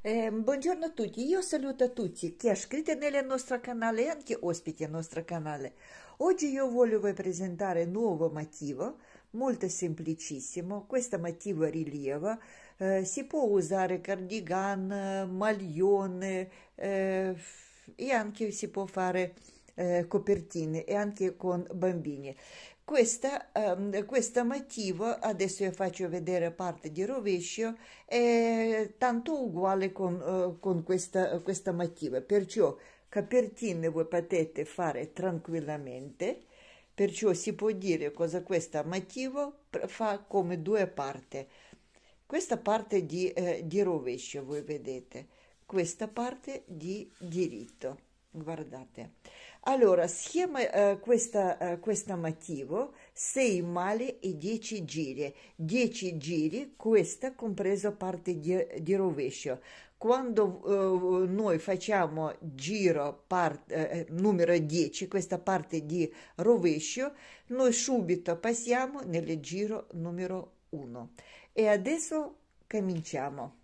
Eh, buongiorno a tutti, io saluto a tutti che iscritti nel nostro canale e anche ospiti al nostro canale. Oggi io volevo presentare un nuovo motivo, molto semplicissimo, questo motivo rilievo, eh, si può usare cardigan, maglione eh, e anche si può fare copertine e anche con bambini. Questa, um, ehm, questo motivo, adesso io faccio vedere parte di rovescio, è tanto uguale con, uh, con questa, questa motivo. Perciò copertine voi potete fare tranquillamente, perciò si può dire cosa questo motivo fa come due parti. Questa parte di, eh, di rovescio voi vedete, questa parte di diritto, guardate. Allora, schema eh, questa, eh, questa motivo, 6 male e 10 giri. 10 giri, questa compresa parte di, di rovescio. Quando eh, noi facciamo giro part, eh, eh numero 10, questa parte di rovescio, noi subito passiamo nel giro numero 1. E adesso cominciamo.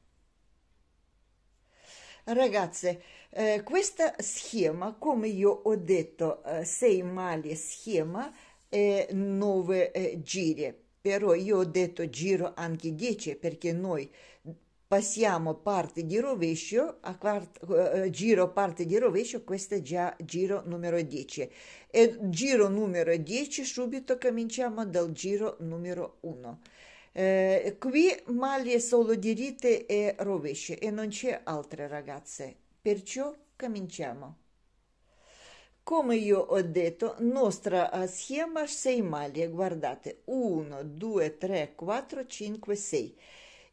Ragazze, eh, questa schema, come io ho detto, eh, sei mali schema e eh, nove eh, giri, però io ho detto giro anche 10 perché noi passiamo parte di rovescio a quart- eh, eh, giro parte di rovescio questo è già giro numero 10 e giro numero 10 subito cominciamo dal giro numero 1 eh, qui Mali è solo diritte e rovesce e non c'è altre ragazze, perciò cominciamo. Come io ho detto, nostra schema 6 maglie, guardate, 1, 2, 3, 4, 5, 6.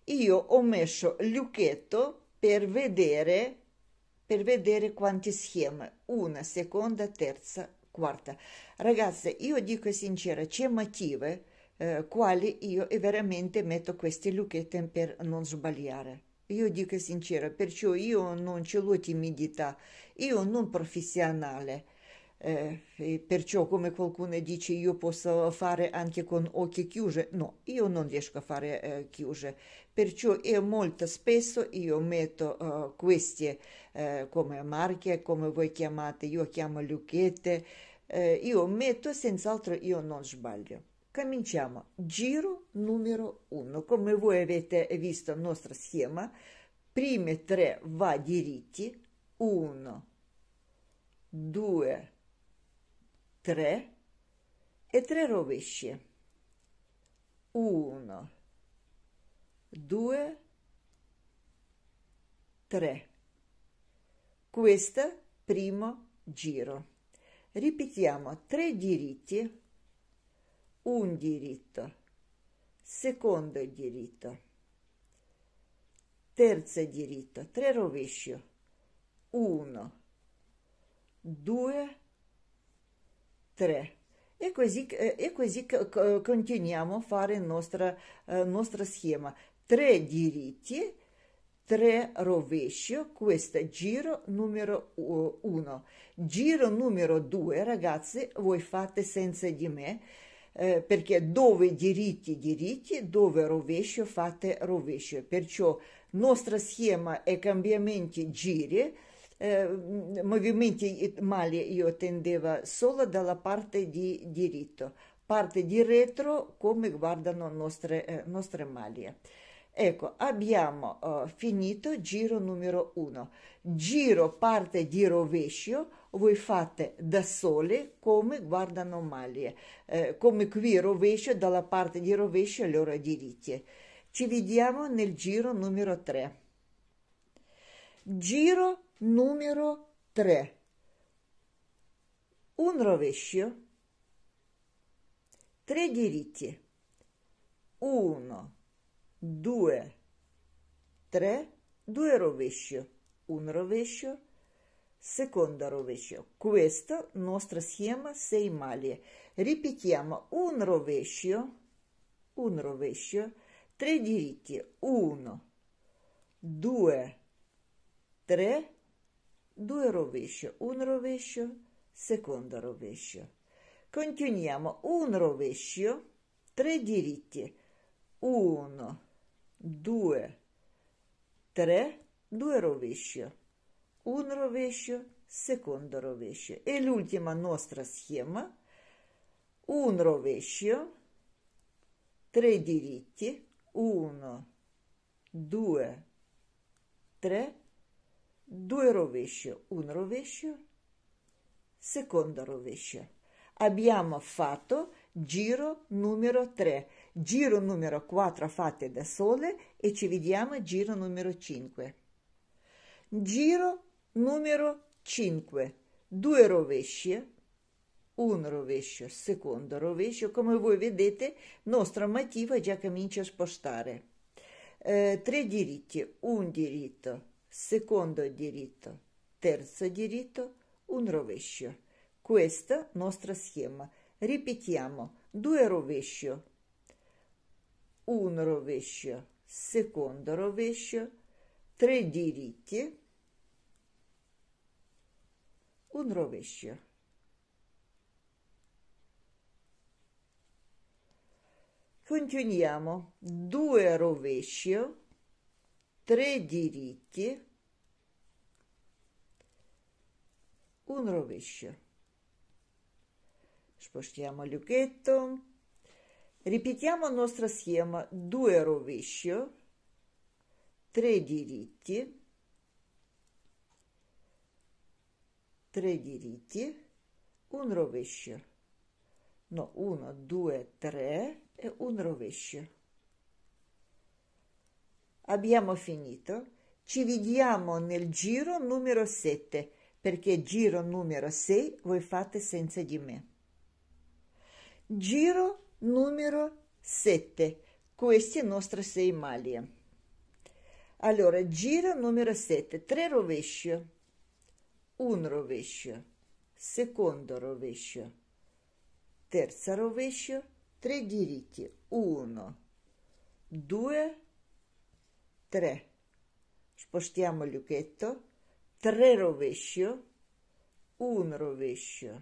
Io ho messo lucchetto per vedere, per vedere quanti schemi, una, seconda, terza, quarta. Ragazze, io dico sincera, c'è motivo eh, quali io veramente metto queste lucchette per non sbagliare. Io dico sincero, perciò io non ce l'ho timidità, io non professionale, eh, perciò come qualcuno dice io posso fare anche con occhi chiusi, no, io non riesco a fare eh, chiuse, perciò molto spesso io metto eh, queste eh, come marche, come voi chiamate, io chiamo lucchette, eh, io metto senz'altro io non sbaglio. Cominciamo. Giro numero 1. Come voi avete visto la nostra schema, prime tre va diritti. 1, 2, 3 e 3 rovesci. 1, 2, 3. Questo primo giro. Ripetiamo 3 diritti un diritto, secondo diritto, terzo diritto, tre rovesci, uno, due, tre. E così, eh, e così continuiamo a fare il nostro, il nostro schema. Tre diritti, tre rovesci, questo è giro numero eh, uno. Giro numero due, ragazzi, voi fate senza di me eh, perché dove diritti diritti, dove rovescio fate rovescio. Perciò nostra schema è cambiamenti giri, eh, movimenti eh, mali io tendevo solo dalla parte di diritto, parte di retro come guardano nostre, eh, nostre maglie. Ecco, abbiamo uh, finito giro numero 1. Giro parte di rovescio, voi fate da sole come guardanomalie, eh, come qui rovescio dalla parte di rovescio alle ore diritte. Ci vediamo nel giro numero 3. Giro numero 3. Un rovescio, 3 diritti, 1, 2, 3, 2 rovescio, un rovescio, secondo rovescio. Questo nostro schema 6 maglie. Ripetiamo un rovescio, un rovescio, 3 diritti, 1, 2, 3, 2 rovescio, un rovescio, secondo rovescio. Continuiamo un rovescio, 3 diritti, 1, 2, 3, due rovescio, un rovescio, secondo rovescio. E l'ultima nostra schema, un rovescio, tre diritti, 1, 2, 3, due rovescio, un rovescio, secondo rovescio. Abbiamo fatto giro numero 3. Giro numero 4 fatte da sole e ci vediamo giro numero 5. Giro numero 5. 2 rovesci, un rovescio, secondo rovescio. Come voi vedete, nostra motiva già comincia a spostare. Eh, tre diritti, un diritto, secondo diritto, terzo diritto, un rovescio. Questa nostra schema. Ripetiamo, due rovescio, un rovescio, secondo rovescio, tre diritti, un rovescio. Continuiamo, due rovescio, tre diritti, un rovescio. Spostiamo il lucchetto, Ripetiamo la nostra schema 2 rovescio, 3 diritti, 3 diritti, 1 rovescio. No, 1, 2, 3 e un rovescio. Abbiamo finito. Ci vediamo nel giro numero 7 perché giro numero 6 voi fate senza di me. Giro numero 7 queste nostre sei maglie allora giro numero 7 3 rovescio un rovescio secondo rovescio terza rovescio 3 diritti 1 2 3 spostiamo il lucchetto 3 rovescio un rovescio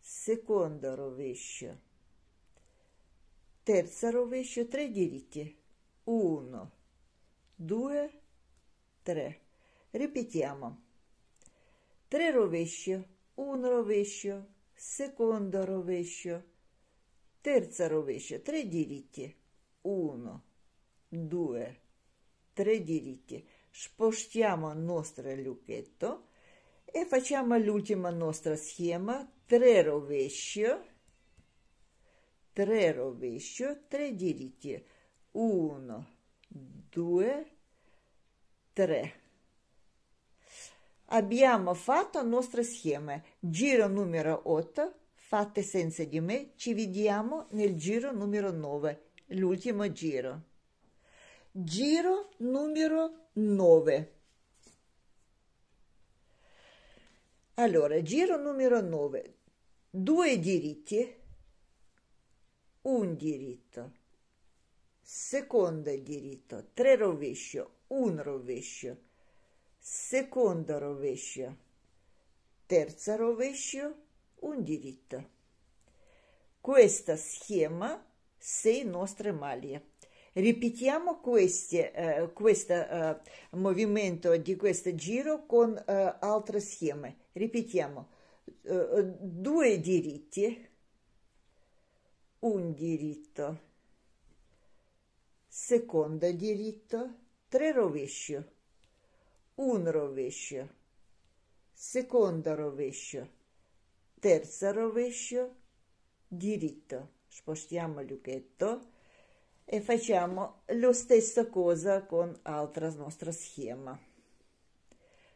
secondo rovescio terza rovescio 3 diritti 1 2 3 ripetiamo 3 rovescio 1 rovescio secondo rovescio terza rovescio 3 diritti 1 2 3 diritti spostiamo il nostro lucchetto e facciamo l'ultima nostra schema 3 rovescio 3 rovescio, 3 diritti. 1, 2, 3. Abbiamo fatto la nostra schema. Giro numero 8, fatte senza di me, ci vediamo nel giro numero 9, l'ultimo giro. Giro numero 9. Allora, giro numero 9. Due diritti un diritto, secondo diritto, tre rovescio, un rovescio, secondo rovescio, terzo rovescio, un diritto. Questa schema sei nostre maglie. Ripetiamo queste, eh, questo eh, movimento di questo giro con eh, altre scheme. Ripetiamo eh, due diritti, un diritto, secondo diritto, tre rovescio. un rovescio, secondo rovescio, terzo rovescio, diritto. Spostiamo il lucchetto e facciamo lo stesso cosa con altra nostra schema.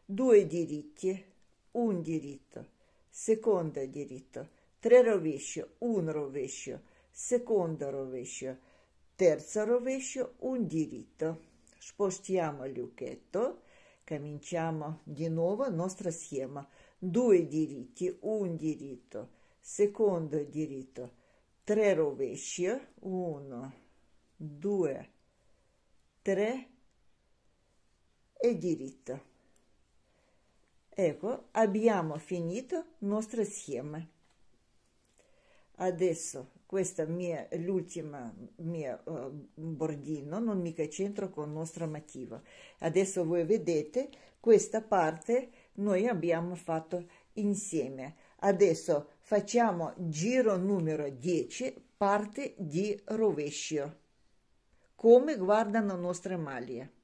Due diritti, un diritto, secondo diritto, tre rovescio, un rovescio, secondo rovescio, terzo rovescio, un diritto. Spostiamo il lucchetto, cominciamo di nuovo il nostro schema. Due diritti, un diritto, secondo diritto, tre rovesci, uno, due, tre e diritto. Ecco, abbiamo finito il nostro schema. Adesso questa mia, l'ultima mia uh, eh, bordino non mica c'entro con il nostro motivo adesso voi vedete questa parte noi abbiamo fatto insieme adesso facciamo giro numero 10 parte di rovescio come guardano nostre maglie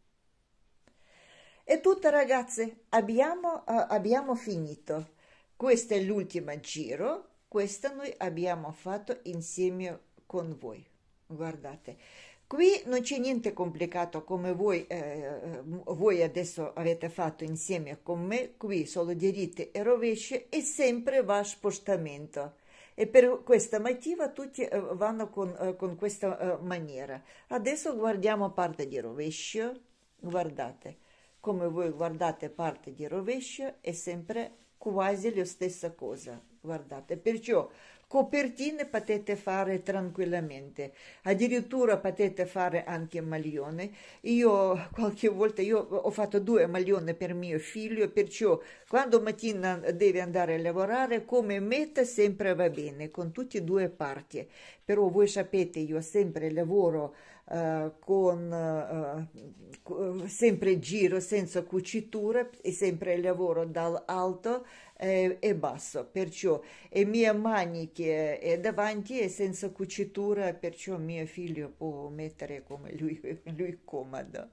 e tutto ragazze abbiamo, uh, abbiamo finito questo è l'ultimo giro questa noi abbiamo fatto insieme con voi guardate qui non c'è niente complicato come voi, eh, eh voi adesso avete fatto insieme con me qui solo diritti e rovesci e sempre va spostamento e per questa motiva tutti eh, vanno con, eh, con questa maniera adesso guardiamo parte di rovescio guardate come voi guardate parte di rovescio è sempre quasi la stessa cosa guardate, perciò copertine potete fare tranquillamente, addirittura potete fare anche maglione. Io qualche volta io ho fatto due maglione per mio figlio, perciò quando mattina deve andare a lavorare come meta sempre va bene con tutte e due parti. Però voi sapete io sempre lavoro eh, con eh, sempre giro senza cuciture e sempre lavoro dall'alto eh, e basso perciò e mie maniche è davanti e senza cucitura perciò mio figlio può mettere come lui, lui comodo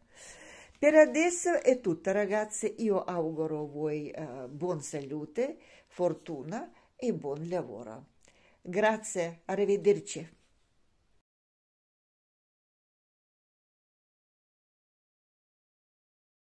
per adesso è tutto ragazze io auguro a voi eh, buon salute fortuna e buon lavoro Grazie, arrivederci.